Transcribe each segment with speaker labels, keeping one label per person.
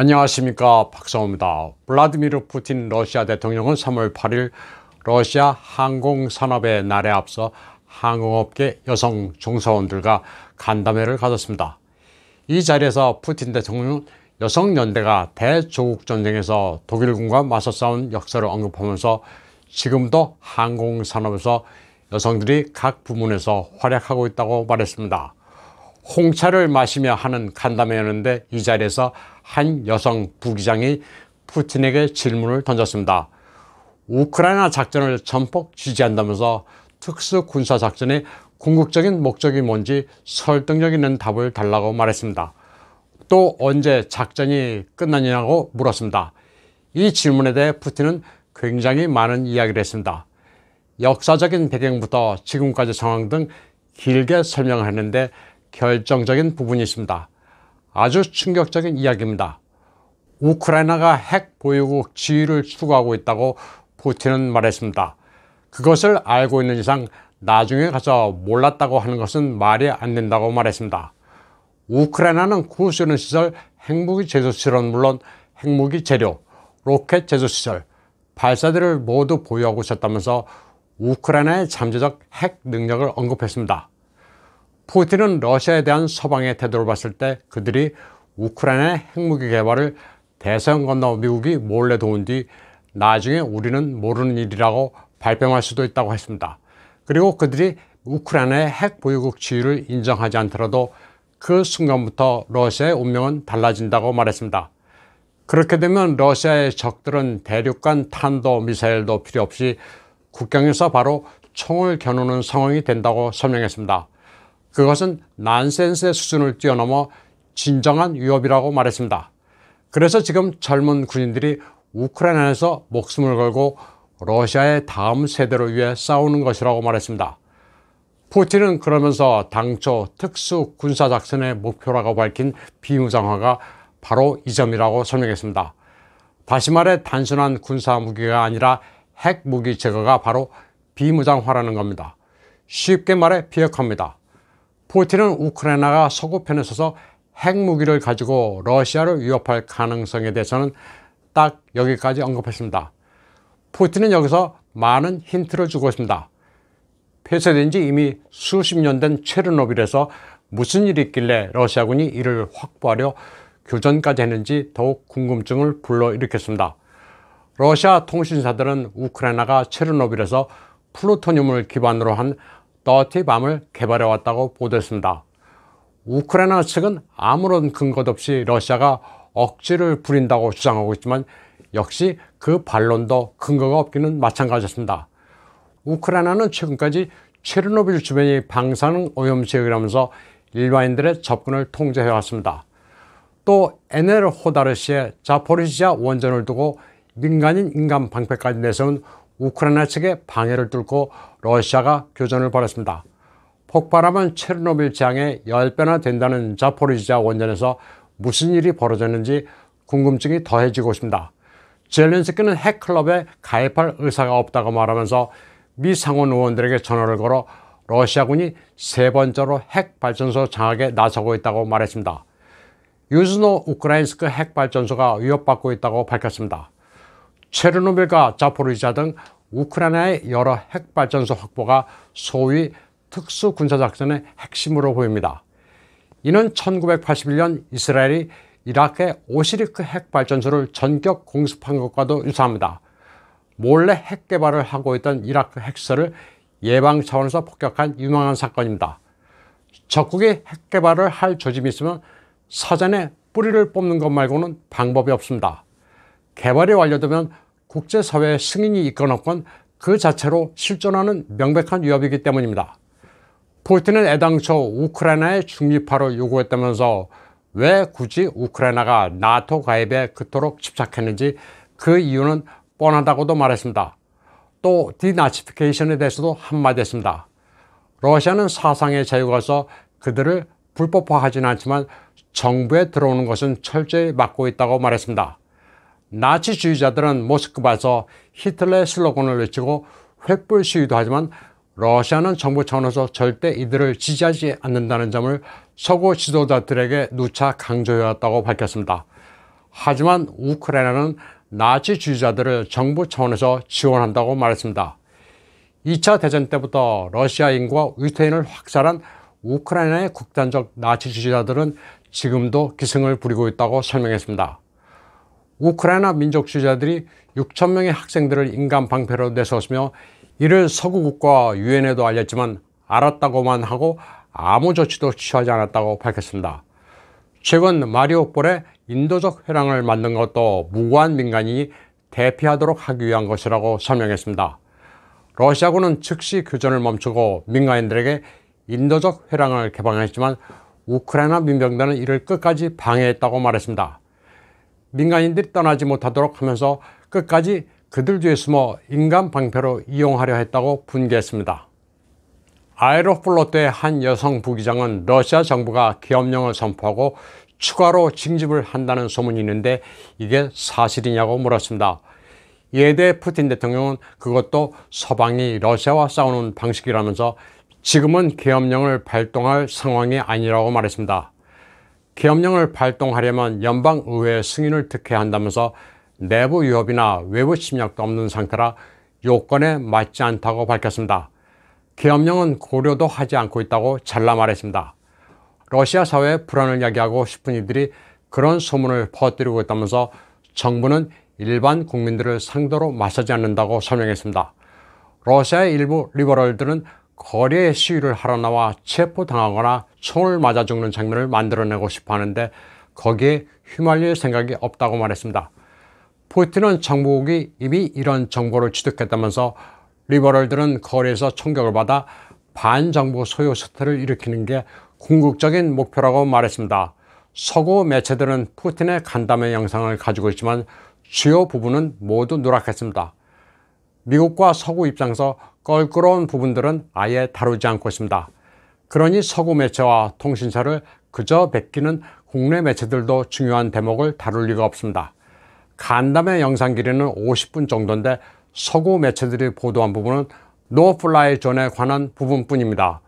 Speaker 1: 안녕하십니까 박성호입니다. 블라디미르 푸틴 러시아 대통령은 3월 8일 러시아 항공산업의 날에 앞서 항공업계 여성 종사원들과 간담회를 가졌습니다. 이 자리에서 푸틴 대통령은 여성연대가 대조국 전쟁에서 독일군과 맞서 싸운 역사를 언급하면서 지금도 항공산업에서 여성들이 각 부문에서 활약하고 있다고 말했습니다. 홍차를 마시며 하는 간담회였는데 이 자리에서 한 여성 부기장이 푸틴에게 질문을 던졌습니다. 우크라이나 작전을 전폭 지지한다면서 특수군사작전의 궁극적인 목적이 뭔지 설득력 있는 답을 달라고 말했습니다. 또 언제 작전이 끝나냐고 물었습니다. 이 질문에 대해 푸틴은 굉장히 많은 이야기를 했습니다. 역사적인 배경부터 지금까지 상황 등 길게 설명했는데 결정적인 부분이 있습니다. 아주 충격적인 이야기입니다. 우크라이나가 핵 보유국 지위를 추구하고 있다고 푸틴은 말했습니다. 그것을 알고 있는 이상 나중에 가서 몰랐다고 하는 것은 말이 안 된다고 말했습니다. 우크라이나는 구스는 시절 핵무기 제조 시설은 물론 핵무기 재료, 로켓 제조 시설, 발사대를 모두 보유하고 있었다면서 우크라이나의 잠재적 핵 능력을 언급했습니다. 푸틴은 러시아에 대한 서방의 태도를 봤을 때 그들이 우크라이나의 핵무기 개발을 대서양 건너 미국이 몰래 도운 뒤 나중에 우리는 모르는 일이라고 발병할 수도 있다고 했습니다. 그리고 그들이 우크라이나의 핵 보유국 지위를 인정하지 않더라도 그 순간부터 러시아의 운명은 달라진다고 말했습니다. 그렇게 되면 러시아의 적들은 대륙간 탄도 미사일도 필요 없이 국경에서 바로 총을 겨누는 상황이 된다고 설명했습니다. 그것은 난센스의 수준을 뛰어넘어 진정한 위협이라고 말했습니다. 그래서 지금 젊은 군인들이 우크라이나에서 목숨을 걸고 러시아의 다음 세대를 위해 싸우는 것이라고 말했습니다. 푸틴은 그러면서 당초 특수군사작전의 목표라고 밝힌 비무장화가 바로 이 점이라고 설명했습니다. 다시 말해 단순한 군사무기가 아니라 핵무기 제거가 바로 비무장화라는 겁니다. 쉽게 말해 비핵화입니다. 푸틴은 우크라이나가 서구편에 서서 핵무기를 가지고 러시아를 위협할 가능성에 대해서는 딱 여기까지 언급했습니다. 푸틴은 여기서 많은 힌트를 주고 있습니다. 폐쇄된 지 이미 수십 년 된 체르노빌에서 무슨 일이 있길래 러시아군이 이를 확보하려 교전까지 했는지 더욱 궁금증을 불러일으켰습니다. 러시아 통신사들은 우크라이나가 체르노빌에서 플루토늄을 기반으로 한 더티밤을 개발해 왔다고 보도했습니다. 우크라이나 측은 아무런 근거도 없이 러시아가 억지를 부린다고 주장하고 있지만 역시 그 반론도 근거가 없기는 마찬가지였습니다. 우크라이나는 최근까지 체르노빌 주변이 방사능 오염 지역이라면서 일반인들의 접근을 통제해왔습니다. 또 에넬 호다르시의 자포리시아 원전을 두고 민간인 인간 방패까지 내세운 우크라이나 측에 방해를 뚫고 러시아가 교전을 벌였습니다. 폭발하면 체르노빌 지향의 10배나 된다는 자포리지아 원전에서 무슨 일이 벌어졌는지 궁금증이 더해지고 있습니다. 젤렌스키는 핵클럽에 가입할 의사가 없다고 말하면서 미 상원 의원들에게 전화를 걸어 러시아군이 세 번째로 핵발전소 장악에 나서고 있다고 말했습니다. 유즈노 우크라인스크 핵발전소가 위협받고 있다고 밝혔습니다. 체르노빌과 자포르이자등 우크라이나의 여러 핵발전소 확보가 소위 특수군사작전의 핵심으로 보입니다. 이는 1981년 이스라엘이 이라크의 오시리크 핵발전소를 전격 공습한 것과도 유사합니다. 몰래 핵개발을 하고 있던 이라크 핵설을 예방 차원에서 폭격한 유명한 사건입니다. 적국이 핵개발을 할 조짐이 있으면 사전에 뿌리를 뽑는 것 말고는 방법이 없습니다. 개발이 완료되면 국제사회의 승인이 있건 없건 그 자체로 실존하는 명백한 위협이기 때문입니다. 푸틴은 애당초 우크라이나의 중립화로 요구했다면서 왜 굳이 우크라이나가 나토 가입에 그토록 집착했는지 그 이유는 뻔하다고도 말했습니다. 또 디나치피케이션에 대해서도 한마디 했습니다. 러시아는 사상의 자유가서 그들을 불법화하지는 않지만 정부에 들어오는 것은 철저히 막고 있다고 말했습니다. 나치주의자들은 모스크바에서 히틀러의 슬로건을 외치고 횃불 시위도 하지만 러시아는 정부 차원에서 절대 이들을 지지하지 않는다는 점을 서구 지도자들에게 누차 강조해왔다고 밝혔습니다. 하지만 우크라이나는 나치주의자들을 정부 차원에서 지원한다고 말했습니다. 2차 대전 때부터 러시아인과 위태인을 확살한 우크라이나의 극단적 나치주의자들은 지금도 기승을 부리고 있다고 설명했습니다. 우크라이나 민족주의자들이 6천 명의 학생들을 인간 방패로 내세웠으며 이를 서구국과 유엔에도 알렸지만 알았다고만 하고 아무 조치도 취하지 않았다고 밝혔습니다. 최근 마리오폴의 인도적 회랑을 만든 것도 무고한 민간이 대피하도록 하기 위한 것이라고 설명했습니다. 러시아군은 즉시 교전을 멈추고 민간인들에게 인도적 회랑을 개방했지만 우크라이나 민병단은 이를 끝까지 방해했다고 말했습니다. 민간인들이 떠나지 못하도록 하면서 끝까지 그들 뒤에 숨어 인간 방패로 이용하려 했다고 분개했습니다. 아에로플로트의 한 여성 부기장은 러시아 정부가 기업령을 선포하고 추가로 징집을 한다는 소문이 있는데 이게 사실이냐고 물었습니다. 이에 대해 푸틴 대통령은 그것도 서방이 러시아와 싸우는 방식이라면서 지금은 계엄령을 발동할 상황이 아니라고 말했습니다. 계엄령을 발동하려면 연방의회 승인을 득해야 한다면서 내부 위협이나 외부 침략도 없는 상태라 요건에 맞지 않다고 밝혔습니다. 계엄령은 고려도 하지 않고 있다고 잘라 말했습니다. 러시아 사회의 불안을 야기하고 싶은 이들이 그런 소문을 퍼뜨리고 있다면서 정부는 일반 국민들을 상대로 맞서지 않는다고 설명했습니다. 러시아의 일부 리버럴들은 거래 시위를 하러 나와 체포당하거나 총을 맞아 죽는 장면을 만들어내고 싶어 하는데 거기에 휘말릴 생각이 없다고 말했습니다. 포틴은 정부국이 이미 이런 정보를 취득했다면서 리버럴들은 거리에서 총격을 받아 반정부 소요 사태를 일으키는 게 궁극적인 목표라고 말했습니다. 서구 매체들은 푸틴의 간담회 영상을 가지고 있지만 주요 부분은 모두 누락했습니다. 미국과 서구 입장에서 껄끄러운 부분들은 아예 다루지 않고 있습니다. 그러니 서구 매체와 통신사를 그저 베끼는 국내 매체들도 중요한 대목을 다룰 리가 없습니다. 간담회 영상 길이는 50분 정도인데 서구 매체들이 보도한 부분은 노플라이 존에 관한 부분뿐입니다.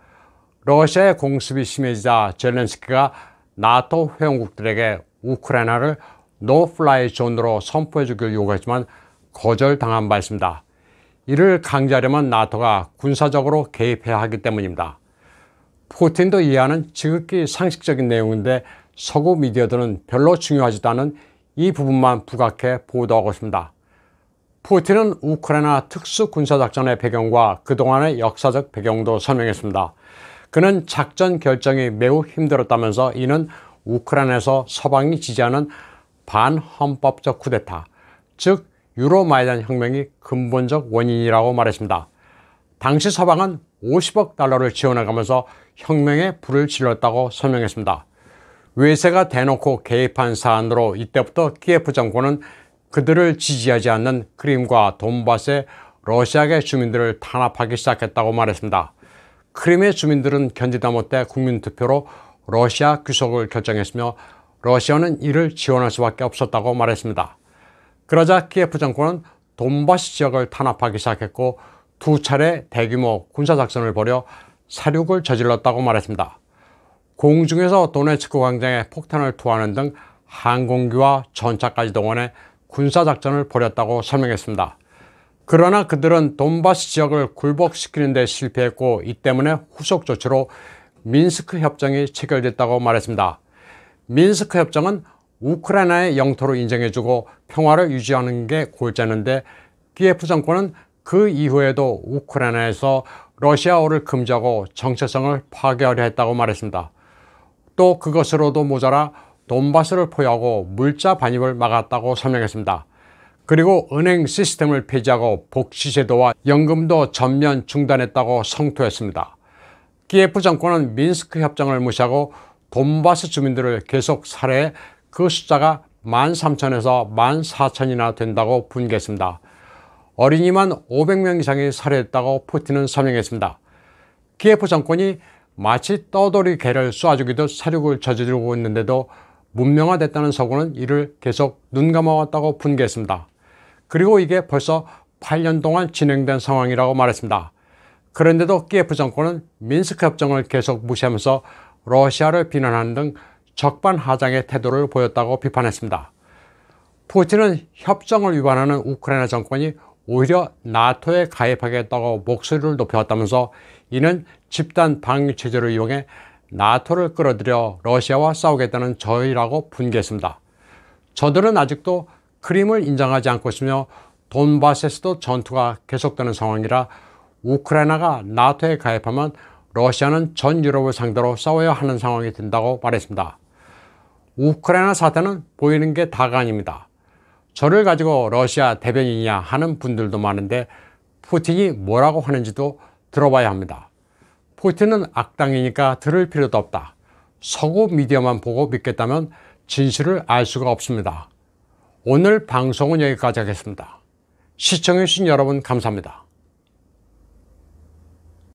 Speaker 1: 러시아의 공습이 심해지자 젤렌스키가 나토 회원국들에게 우크라이나를 노플라이 존으로 선포해 주길 요구했지만 거절당한 바 있습니다. 이를 강제하려면 나토가 군사적으로 개입해야 하기 때문입니다. 푸틴도 이해하는 지극히 상식적인 내용인데 서구 미디어들은 별로 중요하지도 않은 이 부분만 부각해 보도하고 있습니다. 푸틴은 우크라이나 특수군사작전의 배경과 그동안의 역사적 배경도 설명했습니다. 그는 작전 결정이 매우 힘들었다면서 이는 우크라이나에서 서방이 지지하는 반헌법적 쿠데타, 즉 유로마이단 혁명이 근본적 원인이라고 말했습니다. 당시 서방은 50억 달러를 지원해가면서 혁명에 불을 질렀다고 설명했습니다. 외세가 대놓고 개입한 사안으로 이때부터 키예프 정권은 그들을 지지하지 않는 크림과 돈바스의 러시아계 주민들을 탄압하기 시작했다고 말했습니다. 크림의 주민들은 견디다 못해 국민투표로 러시아 귀속을 결정했으며 러시아는 이를 지원할 수밖에 없었다고 말했습니다. 그러자 키예프 정권은 돈바스 지역을 탄압하기 시작했고 두 차례 대규모 군사작전을 벌여 사륙을 저질렀다고 말했습니다. 공중에서 도네츠크 광장에 폭탄을 투하는 등 항공기와 전차까지 동원해 군사작전을 벌였다고 설명했습니다. 그러나 그들은 돈바스 지역을 굴복시키는 데 실패했고 이 때문에 후속 조치로 민스크 협정이 체결됐다고 말했습니다. 민스크 협정은 우크라이나의 영토로 인정해주고 평화를 유지하는 게 골자는데 키예프 정권은 그 이후에도 우크라이나에서 러시아어를 금지하고 정체성을 파괴하려 했다고 말했습니다. 또 그것으로도 모자라 돈바스를 포위하고 물자 반입을 막았다고 설명했습니다. 그리고 은행 시스템을 폐지하고 복지제도와 연금도 전면 중단했다고 성토했습니다. 키예프 정권은 민스크 협정을 무시하고 돈바스 주민들을 계속 살해해 그 숫자가 13,000에서 14,000이나 된다고 분개했습니다. 어린이만 500명 이상이 살해했다고 푸틴은 설명했습니다. 키예프 정권이 마치 떠돌이 개를 쏴주기듯 사륙을 저지르고 있는데도 문명화됐다는 서구는 이를 계속 눈 감아왔다고 분개했습니다. 그리고 이게 벌써 8년 동안 진행된 상황이라고 말했습니다. 그런데도 키예프 정권은 민스크 협정을 계속 무시하면서 러시아를 비난하는 등 적반하장의 태도를 보였다고 비판했습니다. 푸틴은 협정을 위반하는 우크라이나 정권이 오히려 나토에 가입하겠다고 목소리를 높여왔다면서 이는 집단 방위 체제를 이용해 나토를 끌어들여 러시아와 싸우겠다는 저희라고 분개했습니다. 저들은 아직도 크림을 인정하지 않고 있으며 돈바스에서도 전투가 계속되는 상황이라 우크라이나가 나토에 가입하면 러시아는 전 유럽을 상대로 싸워야 하는 상황이 된다고 말했습니다. 우크라이나 사태는 보이는 게 다가 아닙니다. 저를 가지고 러시아 대변인이냐 하는 분들도 많은데 푸틴이 뭐라고 하는지도 들어봐야 합니다. 푸틴은 악당이니까 들을 필요도 없다. 서구 미디어만 보고 믿겠다면 진실을 알 수가 없습니다. 오늘 방송은 여기까지 하겠습니다. 시청해주신 여러분 감사합니다.